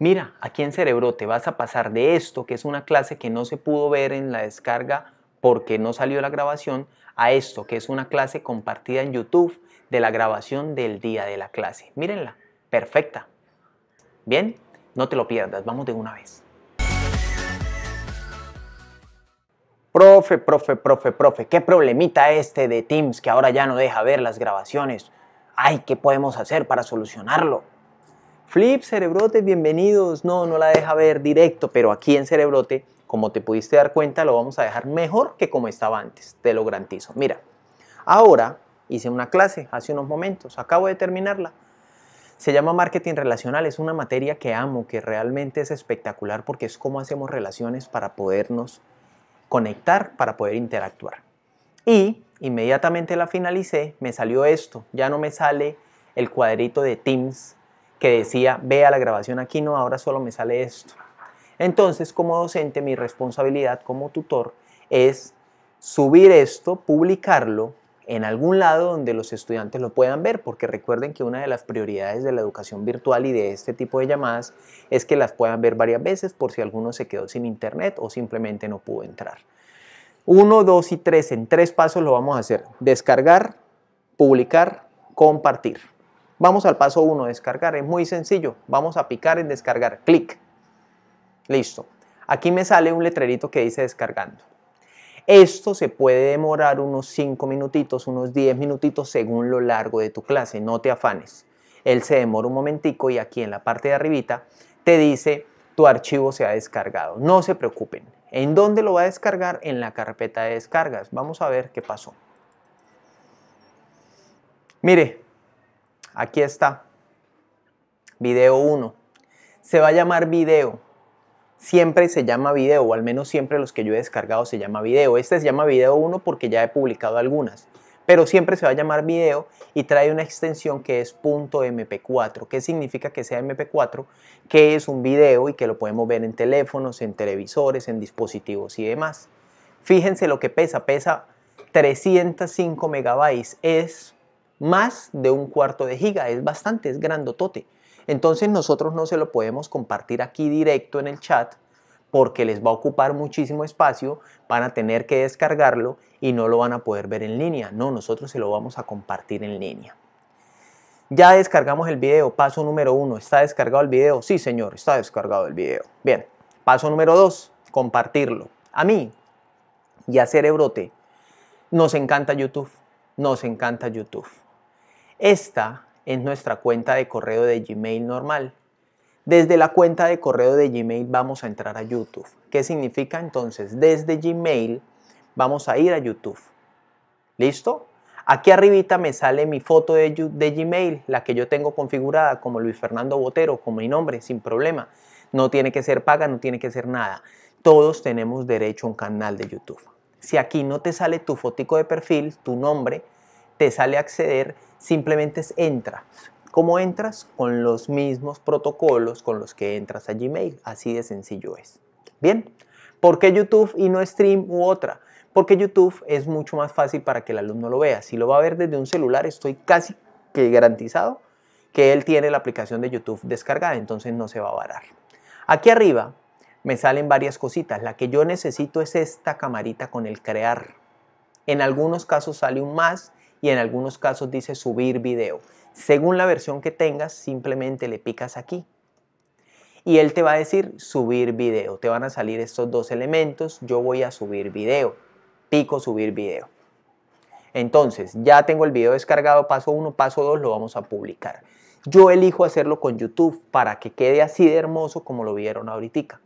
mira, aquí en Cerebro te vas a pasar de esto, que es una clase que no se pudo ver en la descarga porque no salió la grabación, a esto, que es una clase compartida en YouTube de la grabación del día de la clase. Mírenla, perfecta. Bien, no te lo pierdas, vamos de una vez. Profe, profe, profe, profe, qué problemita este de Teams que ahora ya no deja ver las grabaciones. Ay, ¿qué podemos hacer para solucionarlo? Flip, cerebrote, bienvenidos. No, no la deja ver directo, pero aquí en cerebrote, como te pudiste dar cuenta, lo vamos a dejar mejor que como estaba antes, te lo garantizo. Mira, ahora hice una clase hace unos momentos, acabo de terminarla. Se llama marketing relacional, es una materia que amo, que realmente es espectacular porque es cómo hacemos relaciones para podernos conectar, para poder interactuar. Y inmediatamente la finalicé, me salió esto, ya no me sale el cuadrito de Teams que decía, vea la grabación aquí, no, ahora solo me sale esto. Entonces, como docente, mi responsabilidad como tutor es subir esto, publicarlo en algún lado donde los estudiantes lo puedan ver, porque recuerden que una de las prioridades de la educación virtual y de este tipo de llamadas es que las puedan ver varias veces por si alguno se quedó sin internet o simplemente no pudo entrar. Uno, dos y tres, en tres pasos lo vamos a hacer. Descargar, publicar, compartir. Vamos al paso 1, descargar. Es muy sencillo. Vamos a picar en descargar. Clic. Listo. Aquí me sale un letrerito que dice descargando. Esto se puede demorar unos 5 minutitos, unos 10 minutitos según lo largo de tu clase. No te afanes. Él se demora un momentico y aquí en la parte de arribita te dice tu archivo se ha descargado. No se preocupen. ¿En dónde lo va a descargar? En la carpeta de descargas. Vamos a ver qué pasó. Mire, Aquí está. Video 1. Se va a llamar video. Siempre se llama video, o al menos siempre los que yo he descargado se llama video. Este se llama video 1 porque ya he publicado algunas. Pero siempre se va a llamar video y trae una extensión que es .mp4. ¿Qué significa que sea mp4? Que es un video y que lo podemos ver en teléfonos, en televisores, en dispositivos y demás. Fíjense lo que pesa. Pesa 305 megabytes. Es más de un cuarto de giga, es bastante, es grandotote. Entonces nosotros no se lo podemos compartir aquí directo en el chat porque les va a ocupar muchísimo espacio, van a tener que descargarlo y no lo van a poder ver en línea. No, nosotros se lo vamos a compartir en línea. Ya descargamos el video, paso número uno, ¿está descargado el video? Sí señor, está descargado el video. Bien, paso número dos, compartirlo. A mí, ya cerebrote, nos encanta YouTube, nos encanta YouTube. Esta es nuestra cuenta de correo de Gmail normal. Desde la cuenta de correo de Gmail vamos a entrar a YouTube. ¿Qué significa entonces? Desde Gmail vamos a ir a YouTube. ¿Listo? Aquí arribita me sale mi foto de, de, Gmail, la que yo tengo configurada como Luis Fernando Botero, como mi nombre, sin problema. No tiene que ser paga, no tiene que ser nada. Todos tenemos derecho a un canal de YouTube. Si aquí no te sale tu fotico de perfil, tu nombre, te sale acceder, simplemente es entra. ¿Cómo entras? Con los mismos protocolos con los que entras a Gmail. Así de sencillo es. Bien, ¿por qué YouTube y no Stream u otra? Porque YouTube es mucho más fácil para que el alumno lo vea. Si lo va a ver desde un celular, estoy casi que garantizado que él tiene la aplicación de YouTube descargada, entonces no se va a varar. Aquí arriba me salen varias cositas. La que yo necesito es esta camarita con el crear. En algunos casos sale un más, y en algunos casos dice subir video. Según la versión que tengas, simplemente le picas aquí y él te va a decir subir video. Te van a salir estos dos elementos. Yo voy a subir video. Pico subir video. Entonces, ya tengo el video descargado, paso 1, paso 2, lo vamos a publicar. Yo elijo hacerlo con YouTube para que quede así de hermoso como lo vieron ahorita.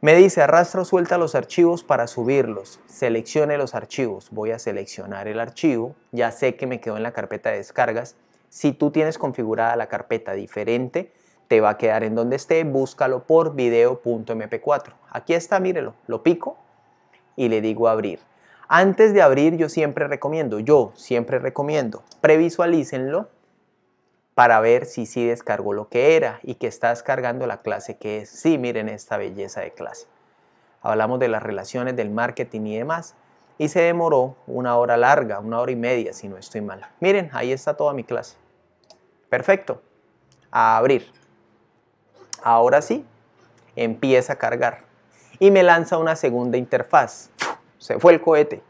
Me dice arrastra o suelta los archivos para subirlos. Seleccione los archivos. Voy a seleccionar el archivo. Ya sé que me quedó en la carpeta de descargas. Si tú tienes configurada la carpeta diferente, te va a quedar en donde esté. Búscalo por video.mp4. Aquí está, mírelo. Lo pico y le digo abrir. Antes de abrir yo siempre recomiendo, yo siempre recomiendo, previsualícenlo para ver si sí descargó lo que era y que está descargando la clase que es. Sí, miren esta belleza de clase. Hablamos de las relaciones, del marketing y demás. Y se demoró una hora larga, una hora y media, si no estoy mal. Miren, ahí está toda mi clase. Perfecto. A abrir. Ahora sí, empieza a cargar. Y me lanza una segunda interfaz. Se fue el cohete.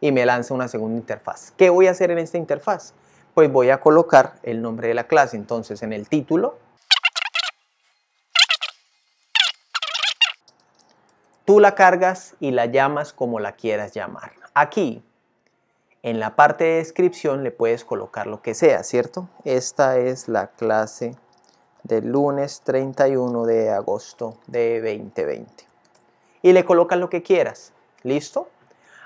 Y me lanza una segunda interfaz. ¿Qué voy a hacer en esta interfaz? pues voy a colocar el nombre de la clase. Entonces en el título, tú la cargas y la llamas como la quieras llamar. Aquí, en la parte de descripción le puedes colocar lo que sea, ¿cierto? Esta es la clase del lunes 31 de agosto de 2020. Y le colocas lo que quieras, ¿listo?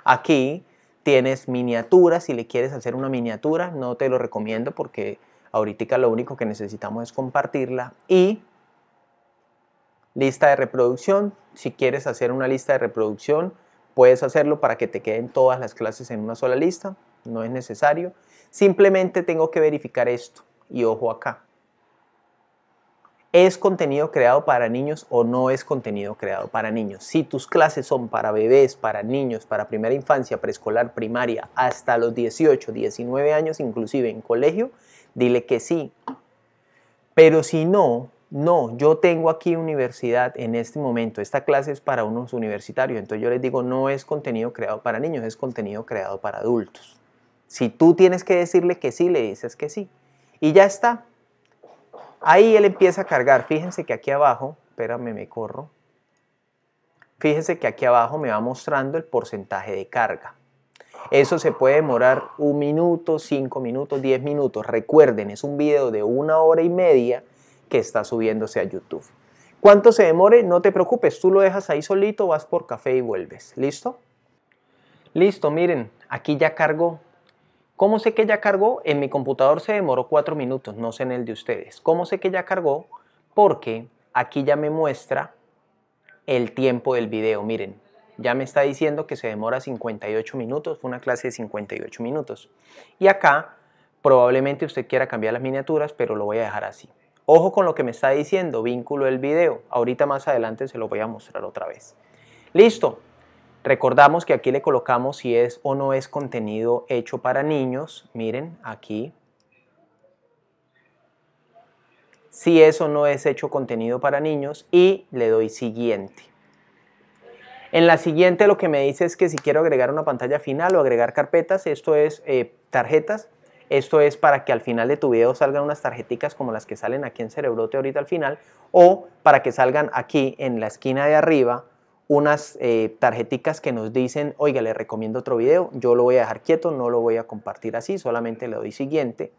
Aquí Tienes miniatura, si le quieres hacer una miniatura, no te lo recomiendo porque ahorita lo único que necesitamos es compartirla. Y lista de reproducción, si quieres hacer una lista de reproducción, puedes hacerlo para que te queden todas las clases en una sola lista, no es necesario. Simplemente tengo que verificar esto y ojo acá, ¿Es contenido creado para niños o no es contenido creado para niños? Si tus clases son para bebés, para niños, para primera infancia, preescolar, primaria, hasta los 18, 19 años, inclusive en colegio, dile que sí. Pero si no, no, yo tengo aquí universidad en este momento, esta clase es para unos universitarios, entonces yo les digo, no es contenido creado para niños, es contenido creado para adultos. Si tú tienes que decirle que sí, le dices que sí. Y ya está, Ahí él empieza a cargar. Fíjense que aquí abajo, espérame, me corro. Fíjense que aquí abajo me va mostrando el porcentaje de carga. Eso se puede demorar un minuto, cinco minutos, diez minutos. Recuerden, es un video de una hora y media que está subiéndose a YouTube. ¿Cuánto se demore? No te preocupes, tú lo dejas ahí solito, vas por café y vuelves. ¿Listo? Listo, miren, aquí ya cargo ¿Cómo sé que ya cargó? En mi computador se demoró 4 minutos, no sé en el de ustedes. ¿Cómo sé que ya cargó? Porque aquí ya me muestra el tiempo del video. Miren, ya me está diciendo que se demora 58 minutos, fue una clase de 58 minutos. Y acá probablemente usted quiera cambiar las miniaturas, pero lo voy a dejar así. Ojo con lo que me está diciendo, vínculo del video. Ahorita más adelante se lo voy a mostrar otra vez. Listo, Recordamos que aquí le colocamos si es o no es contenido hecho para niños. Miren, aquí. Si es o no es hecho contenido para niños y le doy siguiente. En la siguiente lo que me dice es que si quiero agregar una pantalla final o agregar carpetas, esto es eh, tarjetas, esto es para que al final de tu video salgan unas tarjeticas como las que salen aquí en Cerebrote ahorita al final o para que salgan aquí en la esquina de arriba unas eh, tarjeticas que nos dicen, oiga, le recomiendo otro video, yo lo voy a dejar quieto, no lo voy a compartir así, solamente le doy siguiente.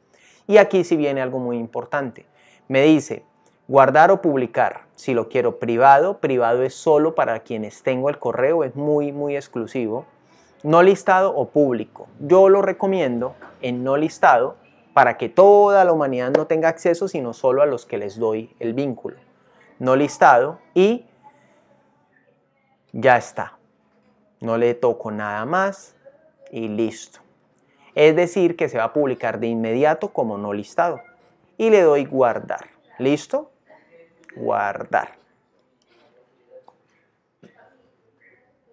Y aquí si viene algo muy importante. Me dice, guardar o publicar, si lo quiero privado, privado es solo para quienes tengo el correo, es muy, muy exclusivo. No listado o público. Yo lo recomiendo en no listado para que toda la humanidad no tenga acceso, sino solo a los que les doy el vínculo. No listado y ya está. No le toco nada más y listo. Es decir, que se va a publicar de inmediato como no listado. Y le doy guardar. ¿Listo? Guardar.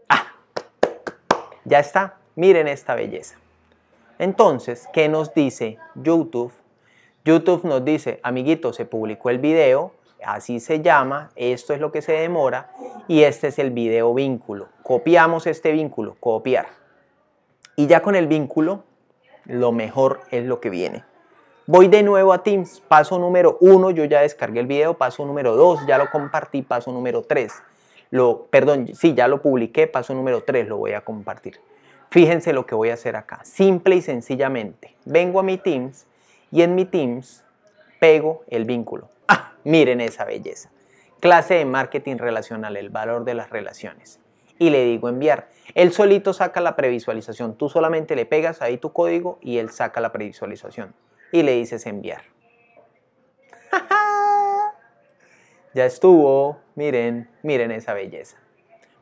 Ah, ya está. Miren esta belleza. Entonces, ¿qué nos dice YouTube? YouTube nos dice, amiguito, se publicó el video, así se llama, esto es lo que se demora y este es el video vínculo. Copiamos este vínculo, copiar. Y ya con el vínculo, lo mejor es lo que viene. Voy de nuevo a Teams, paso número 1, yo ya descargué el video, paso número 2, ya lo compartí, paso número 3. Lo, perdón, sí, ya lo publiqué, paso número 3 lo voy a compartir. Fíjense lo que voy a hacer acá, simple y sencillamente. Vengo a mi Teams y en mi Teams pego el vínculo. ¡Ah! Miren esa belleza. Clase de marketing relacional, el valor de las relaciones. Y le digo enviar. Él solito saca la previsualización. Tú solamente le pegas ahí tu código y él saca la previsualización. Y le dices enviar. ya estuvo. Miren, miren esa belleza.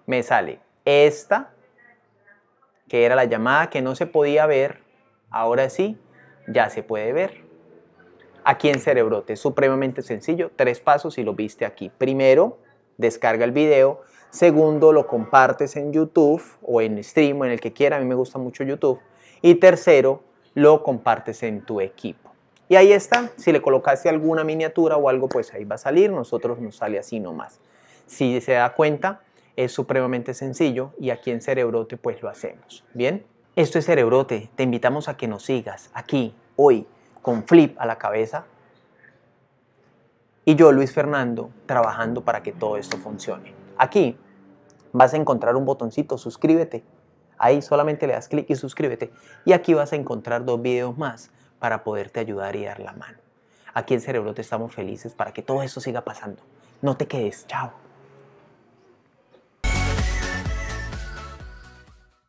Me sale esta, que era la llamada que no se podía ver. Ahora sí, ya se puede ver aquí en Cerebrote. Es supremamente sencillo, tres pasos y lo viste aquí. Primero, descarga el video. Segundo, lo compartes en YouTube o en stream o en el que quiera. A mí me gusta mucho YouTube. Y tercero, lo compartes en tu equipo. Y ahí está. Si le colocaste alguna miniatura o algo, pues ahí va a salir. Nosotros nos sale así nomás. Si se da cuenta, es supremamente sencillo y aquí en Cerebrote pues lo hacemos. Bien, esto es Cerebrote. Te invitamos a que nos sigas aquí, hoy con flip a la cabeza. Y yo, Luis Fernando, trabajando para que todo esto funcione. Aquí vas a encontrar un botoncito, suscríbete. Ahí solamente le das clic y suscríbete. Y aquí vas a encontrar dos videos más para poderte ayudar y dar la mano. Aquí en Cerebro te estamos felices para que todo esto siga pasando. No te quedes, chao.